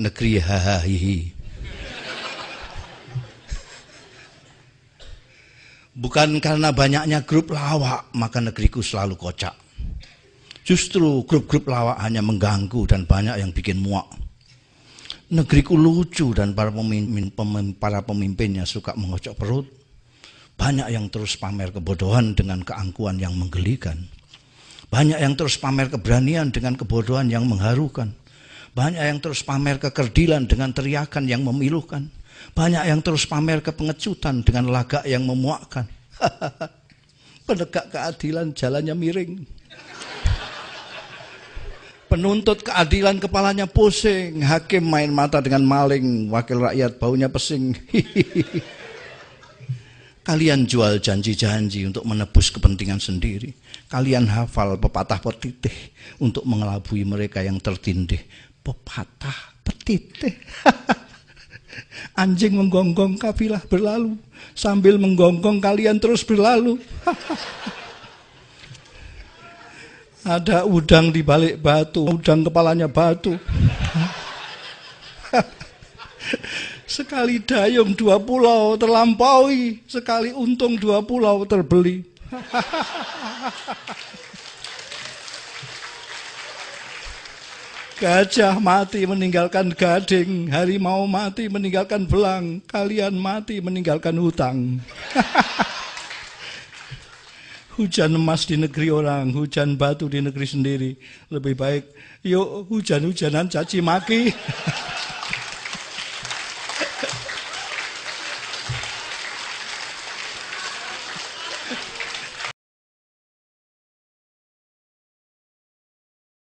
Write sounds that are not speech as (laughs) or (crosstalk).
negeri hahaha Bukan karena banyaknya grup lawak maka negeriku selalu kocak. Justru grup-grup lawak hanya mengganggu dan banyak yang bikin muak. Negeriku lucu dan para pemimpin, pemimpin para pemimpinnya suka mengocok perut. Banyak yang terus pamer kebodohan dengan keangkuhan yang menggelikan. Banyak yang terus pamer keberanian dengan kebodohan yang mengharukan. Banyak yang terus pamer kekerdilan dengan teriakan yang memilukan. Banyak yang terus pamer kepengecutan dengan lagak yang memuakkan. (laughs) Penegak keadilan jalannya miring. Penuntut keadilan kepalanya pusing. Hakim main mata dengan maling. Wakil rakyat baunya pesing. (laughs) Kalian jual janji-janji untuk menebus kepentingan sendiri. Kalian hafal pepatah petitih untuk mengelabui mereka yang tertindih. Pepatah petitih. (laughs) Anjing menggonggong kafilah berlalu. Sambil menggonggong kalian terus berlalu. (laughs) Ada udang di balik batu. Udang kepalanya batu. (laughs) Sekali dayung dua pulau terlampaui, sekali untung dua pulau terbeli. (laughs) Gajah mati meninggalkan gading, hari mau mati meninggalkan belang, kalian mati meninggalkan hutang. (laughs) hujan emas di negeri orang, hujan batu di negeri sendiri. Lebih baik yuk hujan-hujanan caci maki. (laughs)